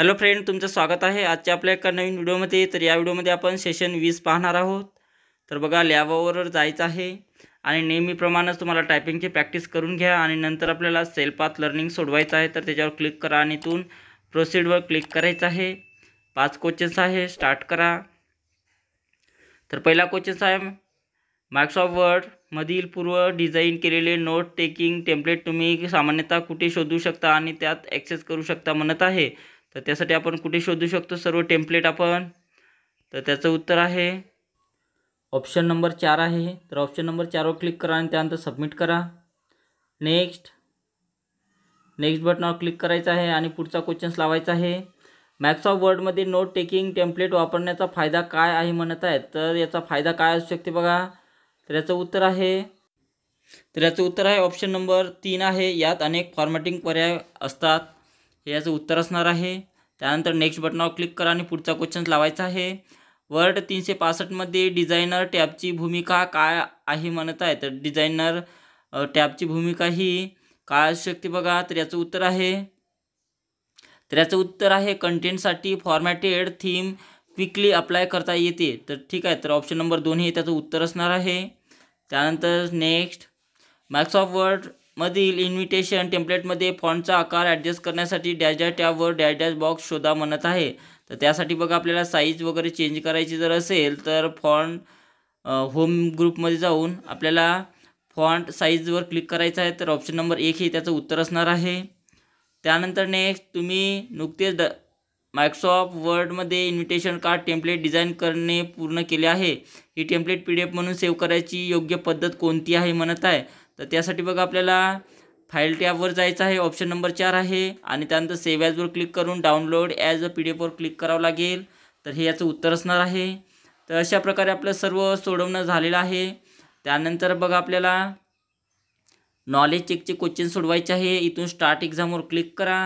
hello friend तुमचं स्वागत आहे आजच्या आपल्या एका नवीन व्हिडिओमध्ये तर या व्हिडिओमध्ये आपण सेशन वीस पाहणार आहोत तर बघा लॅबावर जायचं आहे आणि नेहमीप्रमाणेच तुम्हाला टायपिंगची प्रॅक्टिस करून घ्या आणि नंतर आपल्याला सेल्फात लर्निंग सोडवायचं आहे तर त्याच्यावर क्लिक करा आणि इथून प्रोसिडवर क्लिक करायचं आहे पाच कोचेस आहे स्टार्ट करा तर पहिला कोचेस आहे मायक्रोसॉफ्ट वर्डमधील पूर्व डिझाईन केलेले नोट टेकिंग टेम्पलेट तुम्ही सामान्यतः कुठे शोधू शकता आणि त्यात ॲक्सेस करू शकता म्हणत आहे तर त्यासाठी आपण कुठे शोधू शकतो सर्व टेम्प्लेट आपण तर त्याचं उत्तर आहे ऑप्शन नंबर चार आहे तर ऑप्शन नंबर चारवर क्लिक करा आणि त्यानंतर सबमिट करा नेक्स्ट नेक्स्ट बटनावर क्लिक करायचं आहे आणि पुढचा क्वेश्चन्स लावायचा आहे मॅक्सॉफ वर्डमध्ये नोट टेकिंग टेम्प्लेट वापरण्याचा फायदा काय आहे म्हणत आहेत तर याचा फायदा काय असू शकते बघा तर याचं उत्तर आहे तर याचं उत्तर आहे ऑप्शन नंबर तीन आहे यात अनेक फॉर्मॅटिंग पर्याय असतात हे याचं उत्तर असणार आहे त्यानंतर नेक्स्ट बटनावर क्लिक करा आणि पुढचा क्वेश्चन लावायचा आहे वर्ड तीनशे पासष्टमध्ये डिझायनर टॅबची भूमिका काय आहे म्हणत आहे तर डिझायनर टॅबची भूमिका ही काय असू शकते बघा तर याचं उत्तर आहे तर याचं उत्तर आहे कंटेंटसाठी फॉर्मॅटेड थीम क्विकली अप्लाय करता येते तर ठीक आहे तर ऑप्शन नंबर दोन हे त्याचं उत्तर असणार आहे त्यानंतर नेक्स्ट ऑफ वर्ड मधील इन्व्हिटेशन टेम्पलेटमध्ये फॉन्टचा आकार ॲडजस्ट करण्यासाठी डॅश टॅबवर डॅश बॉक्स शोधा म्हणत आहे तर त्यासाठी बघा आपल्याला साईज वगैरे चेंज करायची जर असेल तर फॉन्ट होम ग्रुपमध्ये जाऊन आपल्याला फॉन्ट साईजवर क्लिक करायचं आहे तर ऑप्शन नंबर एक हे त्याचं उत्तर असणार आहे त्यानंतर नेक्स्ट तुम्ही नुकतेच ड मायक्रोसॉफ्ट वर्डमध्ये इन्व्हिटेशन कार्ड टेम्पलेट डिझाईन करणे पूर्ण केले आहे ही टेम्पलेट पी डी एफ म्हणून सेव्ह करायची योग्य पद्धत कोणती आहे म्हणत आहे तर त्यासाठी बघा आपल्याला फाईल टॅबवर जायचं आहे ऑप्शन नंबर चार आहे आणि त्यानंतर सेव्ह ॲजवर क्लिक करून download as a P D एफवर क्लिक करावं लागेल तर हे याचं उत्तर असणार आहे तर अशा प्रकारे आपलं सर्व सोडवणं झालेलं आहे त्यानंतर बघा आपल्याला नॉलेज चेकचे क्वेश्चन सोडवायचे आहे इथून स्टार्ट एक्झामवर क्लिक करा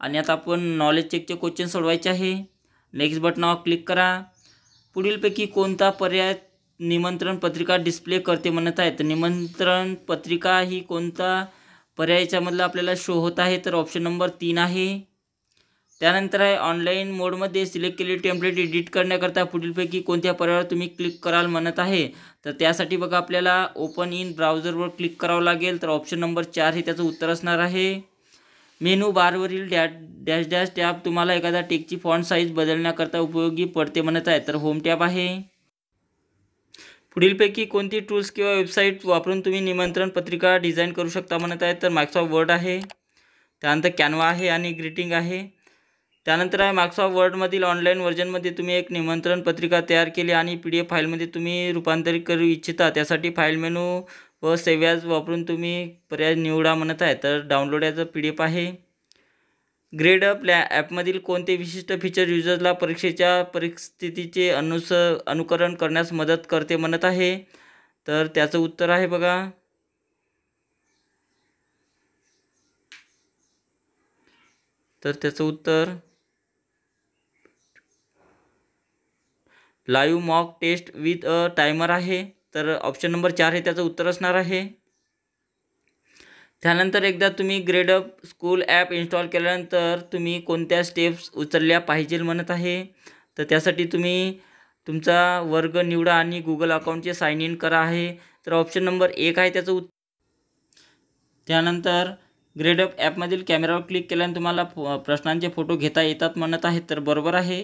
आणि आता आपण नॉलेज चेकचे क्वेश्चन सोडवायचे आहे नेक्स्ट बटनावर क्लिक करा पुढीलपैकी कोणता पर्याय निमंत्रण पत्रिका डिस्प्ले करते म्हणत आहेत निमंत्रण पत्रिका ही कोणता पर्यायाच्यामधला आपल्याला शो होत आहे तर ऑप्शन नंबर तीन आहे त्यानंतर आहे ऑनलाईन मोडमध्ये सिलेक्ट केलेली टेम्पलेट एडिट करण्याकरता पुढीलपैकी कोणत्या पर्यायावर तुम्ही क्लिक कराल म्हणत आहे तर त्यासाठी बघा आपल्याला ओपन इन ब्राउझरवर क्लिक करावं लागेल तर ऑप्शन नंबर चार हे त्याचं उत्तर असणार आहे मेनू बारवरील डॅ डॅश डॅश टॅब तुम्हाला एखादा टेकची फॉन्ट साईज बदलण्याकरता उपयोगी पडते म्हणत आहे तर होम टॅब आहे पुढीलपैकी कोणती टूल्स किंवा वेबसाईट वापरून तुम्ही निमंत्रण पत्रिका डिझाईन करू शकता म्हणत आहे तर ऑफ वर्ड आहे त्यानंतर कॅनवा आहे आणि ग्रीटिंग आहे त्यानंतर आहे ऑफ वर्डमधील ऑनलाईन व्हर्जनमध्ये तुम्ही एक निमंत्रण पत्रिका तयार केली आणि पी डी एफ फाईलमध्ये तुम्ही रूपांतरित करू इच्छिता त्यासाठी फाईल मेनू व सेव्याज वापरून तुम्ही पर्याय निवडा म्हणत आहे तर डाउनलोड याचं पी डी एफ आहे ग्रेड अप लॅ ॲपमधील कोणते विशिष्ट फीचर युजर्सला परीक्षेच्या परिस्थितीचे अनुस अनुकरण करण्यास मदत करते म्हणत आहे तर त्याचं उत्तर आहे बघा तर त्याचं उत्तर live mock test with a timer आहे तर ऑप्शन नंबर चार हे त्याचं उत्तर असणार आहे त्यानंतर एकदा तुम्ही ग्रेडअप स्कूल ॲप इन्स्टॉल केल्यानंतर तुम्ही कोणत्या स्टेप्स उचलल्या पाहिजेल म्हणत आहे तर त्यासाठी तुम्ही तुमचा वर्ग निवडा आणि गुगल अकाउंटचे साईन इन करा आहे तर ऑप्शन नंबर एक आहे त्याचं उत् त्यानंतर ग्रेडअप ॲपमधील कॅमेरावर क्लिक केल्याने तुम्हाला प्रश्नांचे फोटो घेता येतात म्हणत आहे तर बरोबर आहे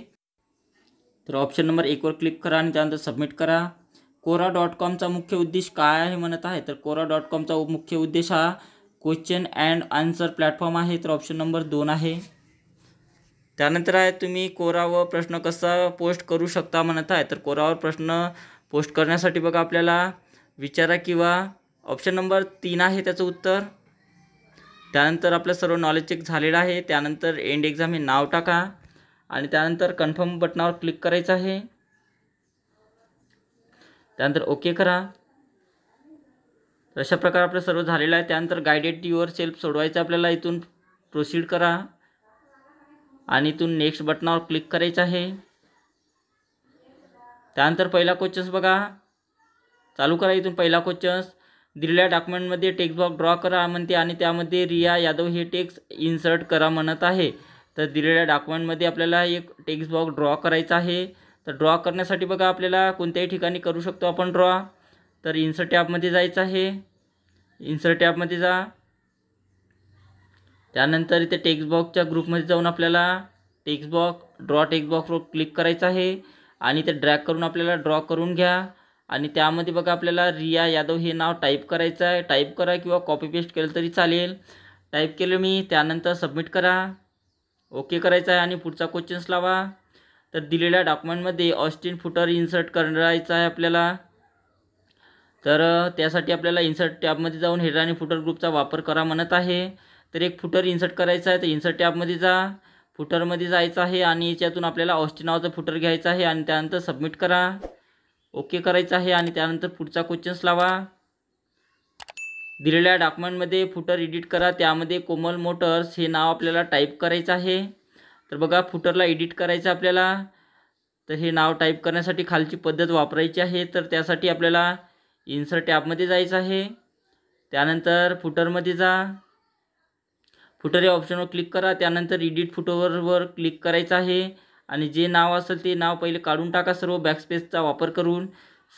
तर ऑप्शन नंबर एकवर क्लिक करा आणि त्यानंतर सबमिट करा कोरा डॉट कॉमचा मुख्य उद्देश काय आहे म्हणत आहे तर कोरा डॉट कॉमचा मुख्य उद्देश हा क्वेश्चन अँड आन्सर प्लॅटफॉर्म आहे तर ऑप्शन नंबर दोन आहे त्यानंतर आहे तुम्ही कोरावर प्रश्न कसा पोस्ट करू शकता म्हणत आहे तर कोरावर प्रश्न पोस्ट करण्यासाठी बघा आपल्याला विचारा किंवा ऑप्शन नंबर तीन आहे त्याचं उत्तर त्यानंतर आपलं सर्व नॉलेज चेक झालेलं आहे त्यानंतर एंड एक्झाम हे नाव टाका आणि त्यानंतर कन्फर्म बटनावर क्लिक करायचं आहे त्यानंतर ओके करा तर अशा प्रकारे आपलं सर्व झालेलं आहे त्यानंतर गायडेड युअर सेल्फ सोडवायचं आपल्याला इथून प्रोसीड करा आणि इथून नेक्स्ट बटनावर क्लिक करायचं आहे त्यानंतर पहिला क्वेश्चन्स बघा चालू करा इथून पहिला क्वेश्चन्स दिलेल्या डॉक्युमेंटमध्ये टेक्स्ट बॉक्स ड्रॉ करा म्हणते आणि त्यामध्ये रिया यादव हे टेक्स्ट इन्सर्ट करा म्हणत आहे तर दिलेल्या डॉक्युमेंटमध्ये आपल्याला एक टेक्स्ट बॉक्स ड्रॉ करायचा आहे तर ड्रॉ करण्यासाठी बघा आपल्याला कोणत्याही ठिकाणी करू शकतो आपण ड्रॉ तर इन्सर्ट ॲपमध्ये जायचं आहे इन्सर्ट ॲपमध्ये जा त्यानंतर इथे टेक्स्ट ग्रुपमध्ये जाऊन आपल्याला टेक्स्टबॉक ड्रॉ टेक्स्टबॉक्सवर क्लिक करायचं आहे आणि ते ड्रॅग करून आपल्याला ड्रॉ करून घ्या आणि त्यामध्ये बघा आपल्याला रिया यादव हे नाव टाईप करायचं आहे टाईप करा किंवा कॉपी पेस्ट केलं तरी चालेल टाईप केलं मी त्यानंतर सबमिट करा ओके करायचं आहे आणि पुढचा क्वेश्चन्स लावा तर दिलेल्या डॉक्युमेंटमध्ये ऑस्टिन फुटर इन्सर्ट करायचं आहे आपल्याला तर त्यासाठी आपल्याला इन्सर्ट टॅबमध्ये जाऊन हेडर आणि फुटर ग्रुपचा वापर करा म्हणत आहे तर एक फुटर इन्सर्ट करायचा आहे तर इन्सर्ट टॅबमध्ये जा फुटरमध्ये जायचं आहे आणि याच्यातून आपल्याला ऑस्टी नावाचं फुटर घ्यायचं आहे आणि त्यानंतर सबमिट करा ओके करायचं आहे आणि त्यानंतर पुढचा क्वेश्चन्स लावा दिलेल्या डॉक्युमेंटमध्ये फुटर एडिट करा त्यामध्ये कोमल मोटर्स हे नाव आपल्याला टाईप करायचं आहे तर बघा फुटरला एडिट करायचं आपल्याला तर हे नाव टाईप करण्यासाठी खालची पद्धत वापरायची आहे तर त्यासाठी आपल्याला इन्सर्ट टॅबमध्ये जायचं आहे त्यानंतर फुटरमध्ये जा फुटर या ऑप्शनवर क्लिक करा त्यानंतर इडिट फुटोवरवर क्लिक करायचं आहे आणि जे नाव असेल ते नाव पहिले काढून टाका सर्व बॅकस्पेसचा वापर करून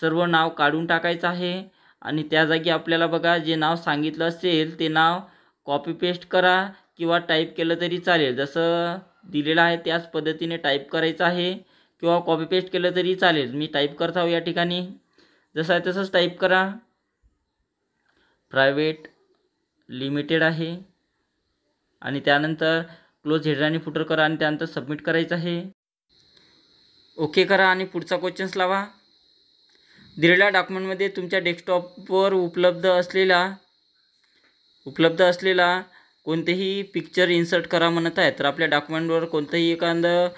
सर्व नाव काढून टाकायचं आहे आणि त्या जागी आपल्याला बघा जे नाव सांगितलं असेल ते नाव कॉपी पेस्ट करा किंवा टाईप केलं तरी चालेल जसं दिलेलं आहे त्याच पद्धतीने टाईप करायचं आहे किंवा कॉपी पेस्ट केलं तरी चालेल मी टाईप करता या ठिकाणी जसं आहे तसंच टाईप करा प्रायव्हेट लिमिटेड आहे आणि त्यानंतर क्लोज हेडर आणि फुटर करा आणि त्यानंतर सबमिट करायचं आहे ओके करा आणि पुढचा क्वेश्चन्स लावा दिलेल्या डॉक्युमेंटमध्ये तुमच्या डेस्कटॉपवर उपलब्ध असलेला उपलब्ध असलेला कोणतेही पिक्चर इन्सर्ट करा म्हणत आहे तर आपल्या डॉक्युमेंटवर कोणतंही एखादं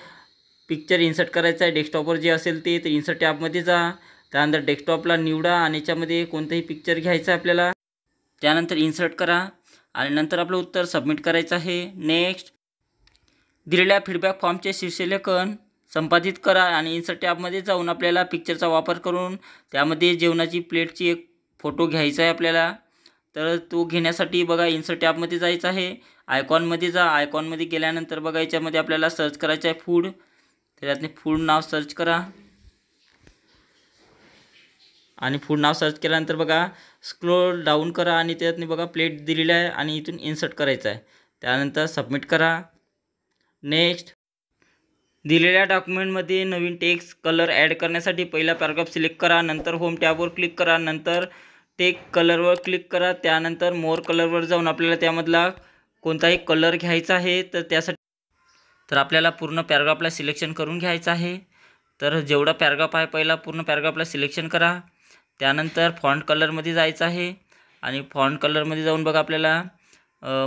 पिक्चर इन्सर्ट करायचं आहे डेस्कटॉपवर जे असेल ते तर इन्सर्ट ॲपमध्ये जा त्यानंतर डेस्कटॉपला निवडा आणि याच्यामध्ये कोणतंही पिक्चर घ्यायचं आहे आपल्याला त्यानंतर इन्सर्ट करा आणि नंतर आपलं उत्तर सबमिट करायचं आहे नेक्स्ट दिलेल्या फीडबॅक फॉर्मचे शीर्षलेखन संपादित करा आणि इन्सर्ट ॲपमध्ये जाऊन आपल्याला पिक्चरचा वापर करून त्यामध्ये जेवणाची प्लेटची एक फोटो घ्यायचा आहे आपल्याला तर तो घेण्यासाठी बघा इन्सर्ट ॲपमध्ये जायचं आहे आयकॉनमध्ये जा आयकॉनमध्ये गेल्यानंतर बघा याच्यामध्ये आपल्याला सर्च करायचं आहे फूड त्याच्यातनं फूड नाव सर्च करा आणि फूड नाव सर्च केल्यानंतर बघा स्क्रोल डाऊन करा आणि त्यातनी बघा प्लेट दिलेलं आहे आणि इथून इन्सर्ट करायचं आहे त्यानंतर सबमिट करा नेक्स्ट दिलेल्या डॉक्युमेंटमध्ये नवीन टेक्स कलर ॲड करण्यासाठी पहिला पॅराग्राफ सिलेक्ट करा नंतर होम टॅबवर क्लिक करा नंतर टेक कलरवर क्लिक करा त्यानंतर मोर कलरवर जाऊन आपल्याला त्यामधला कोणताही कलर घ्यायचा आहे तर त्यासाठी तर आपल्याला पूर्ण पॅराग्राफला सिलेक्शन करून घ्यायचं आहे तर जेवढा पॅराग्राफ आहे पहिला पूर्ण पॅराग्राफला सिलेक्शन करा त्यानंतर फॉन्ट कलरमध्ये जायचं आहे आणि फॉन्ट कलरमध्ये जाऊन बघा आपल्याला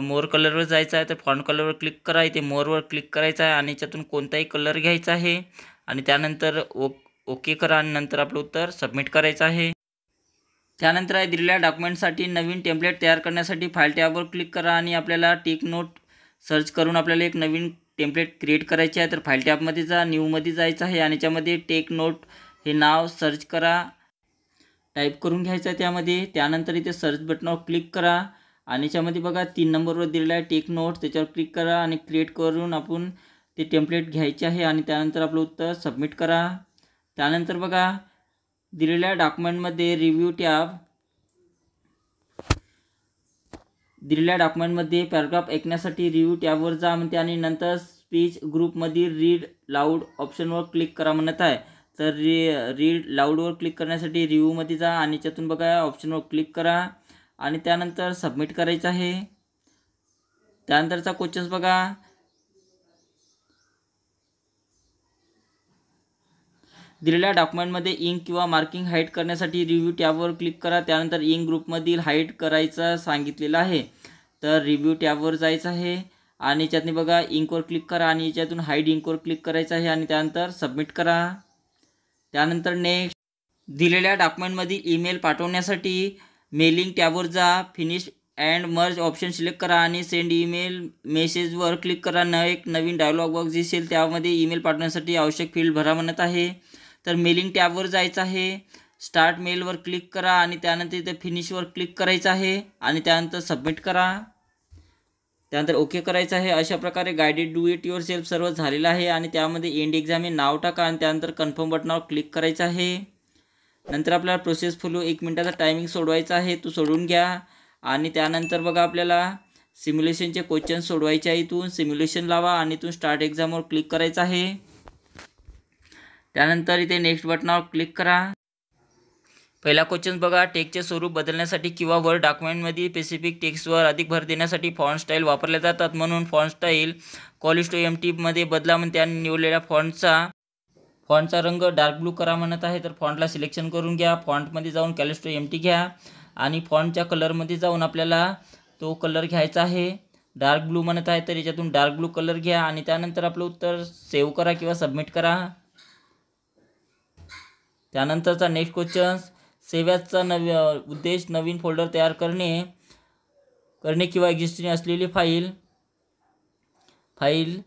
मोर कलरवर जायचं आहे तर फॉन्ट कलरवर क्लिक करा इथे मोरवर क्लिक करायचं आहे आणि याच्यातून कोणताही कलर घ्यायचा आहे आणि त्यानंतर ओ ओके करा आणि नंतर आपलं उत्तर सबमिट करायचं आहे त्यानंतर आहे दिलेल्या डॉक्युमेंटसाठी नवीन टेम्पलेट तयार करण्यासाठी फाईल टॅबवर क्लिक करा आणि आपल्याला टेक नोट सर्च करून आपल्याला एक नवीन टेम्पलेट क्रिएट करायचे आहे तर फाईल टॅबमध्ये जा न्यूमध्ये जायचं आहे आणि याच्यामध्ये टेक नोट हे नाव सर्च करा टाईप करून घ्यायचा आहे त्यामध्ये त्यानंतर इथे सर्च बटनावर क्लिक करा आणि याच्यामध्ये बघा तीन नंबरवर दिलेला आहे टेक नोट त्याच्यावर क्लिक करा आणि क्रिएट करून आपण ते टेम्पलेट घ्यायचे आहे आणि त्यानंतर आपलं उत्तर सबमिट करा त्यानंतर बघा दिलेल्या डॉक्युमेंटमध्ये रिव्ह्यू टॅब दिलेल्या डॉक्युमेंटमध्ये पॅराग्राफ ऐकण्यासाठी रिव्ह्यू टॅबवर जा म्हणते आणि नंतर स्पीच ग्रुपमधील रीड लाऊड ऑप्शनवर क्लिक करा म्हणत आहे तर री रीड लाऊडवर क्लिक करण्यासाठी रिव्ह्यूमध्ये जा आणि त्यातून बघा ऑप्शनवर क्लिक करा आणि त्यानंतर सबमिट करायचं आहे त्यानंतरचा क्वेश्चन्स बघा दिलेल्या डॉक्युमेंटमध्ये इंक किंवा मार्किंग हाईट करण्यासाठी रिव्ह्यू टॅबवर क्लिक करा त्यानंतर इंक ग्रुपमधील हाईट करायचा सांगितलेलं आहे तर रिव्ह्यू टॅबवर जायचं आहे आणि याच्यातनी बघा इंकवर क्लिक करा आणि याच्यातून हाईड इंकवर क्लिक करायचं आहे आणि त्यानंतर सबमिट करा त्यानंतर नेक्स्ट दिलेल्या डॉक्युमेंटमधील ईमेल पाठवण्यासाठी मेलिंग टॅबवर जा finish and merge option select करा आणि सेंड ईमेल मेसेजवर क्लिक करा न एक नवीन डायलॉग बॉक्स दिसेल त्यामध्ये ईमेल पाठवण्यासाठी आवश्यक फील्ड भरा म्हणत आहे तर मेलिंग टॅबवर जायचं आहे स्टार्ट मेलवर क्लिक करा आणि त्यानंतर इथे फिनिशवर क्लिक करायचं आहे आणि त्यानंतर सबमिट करा त्यानंतर ओके करायचं आहे अशा प्रकारे guided do it yourself सर्व झालेलं आहे आणि त्यामध्ये एंड एक्झाम हे नाव टाका आणि त्यानंतर कन्फर्म बटनावर क्लिक करायचं आहे नंतर आपल्याला प्रोसेस फुलू एक मिनटाचा टायमिंग सोडवायचा आहे तो सोडून घ्या आणि त्यानंतर बघा आपल्याला सिम्युलेशनचे क्वेश्चन सोडवायचे आहे इथून सिम्युलेशन लावा आणि इथून स्टार्ट एक्झामवर क्लिक करायचं आहे त्यानंतर इथे नेक्स्ट बटनावर क्लिक करा पहिला क्वेश्चन बघा टेक्सचे स्वरूप बदलण्यासाठी किंवा वर डॉक्युमेंटमध्ये स्पेसिफिक टेक्सवर अधिक भर देण्यासाठी फॉन्ट स्टाईल वापरल्या जातात म्हणून फॉन्ट स्टाईल कॉलिस्टो एम टीमध्ये बदला म्हणून आणि निवडलेल्या फॉन्टचा फॉन्टचा रंग डार्क ब्लू करा म्हणत आहे तर फॉन्टला सिलेक्शन करून घ्या फॉन्टमध्ये जाऊन कॅलिस्टो एम टी घ्या आणि फॉन्टच्या कलरमध्ये जाऊन आपल्याला तो कलर घ्यायचा आहे डार्क ब्लू म्हणत आहे तर याच्यातून डार्क ब्लू कलर घ्या आणि त्यानंतर आपलं उत्तर सेव्ह करा किंवा सबमिट करा त्यानंतरचा नेक्स्ट क्वेश्चन्स सेव्याचा नवी उद्देश नवीन फोल्डर तयार करणे करणे किंवा एक्झिस्टिंग असलेली फाईल फाईल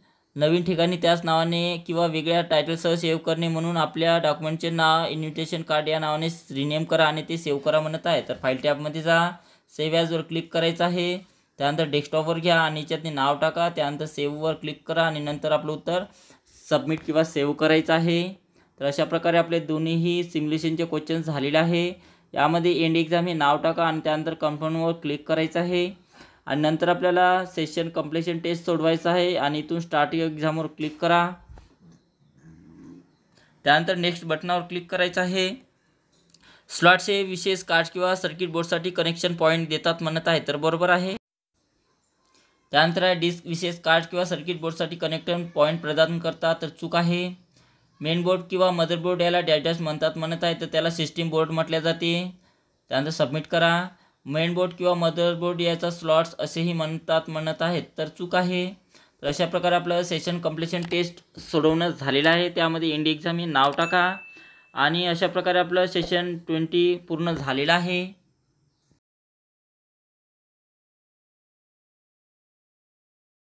नवीन ठिकाणी त्याच नावाने किंवा वेगळ्या टायटलसह सेव्ह करणे म्हणून आपल्या डॉक्युमेंटचे नाव इन्व्हिटेशन कार्ड या नावाने रिनेम करा आणि ते सेव्ह करा म्हणत आहे तर फाईल टॅबमध्ये जा सेव्ह ॲजवर क्लिक करायचं आहे त्यानंतर डेस्कटॉपवर घ्या आणि याच्यातने नाव टाका त्यानंतर सेव्हवर क्लिक करा आणि नंतर आपलं उत्तर सबमिट किंवा सेव्ह करायचं आहे तर अशा प्रकारे आपले दोन्हीही सिम्युलेशनचे क्वेश्चन झालेले आहे यामध्ये एंड एक्झाम हे नाव टाका आणि त्यानंतर कन्फर्मवर क्लिक करायचं आहे आणि नंतर आपल्याला सेशन कम्प्लिशन टेस्ट सोडवायचं आहे आणि इथून स्टार्टिंग एक्झामवर क्लिक करा त्यानंतर नेक्स्ट बटनावर क्लिक करायचं आहे स्लॉटचे विशेष कार्ड किंवा सर्किट बोर्डसाठी कनेक्शन पॉईंट देतात म्हणत आहे तर बरोबर आहे त्यानंतर डिस्क विशेष कार्ड किंवा सर्किट बोर्डसाठी कनेक्शन पॉईंट प्रदान करतात तर चूक आहे मेन बोर्ड किंवा मदरबोर्ड याला डॅश म्हणतात म्हणत आहे तर त्याला सिस्टीम बोर्ड म्हटले जाते त्यानंतर सबमिट करा मेन बोर्ड किंवा मदरबोर्ड याचा स्लॉट्स असेही म्हणतात म्हणत आहेत तर चूक आहे तर अशा प्रकारे आपलं सेशन कम्प्लिशन टेस्ट सोडवणं झालेलं आहे त्यामध्ये इंडी एक्झाम हे नाव टाका आणि अशा प्रकारे आपलं सेशन ट्वेंटी पूर्ण झालेलं आहे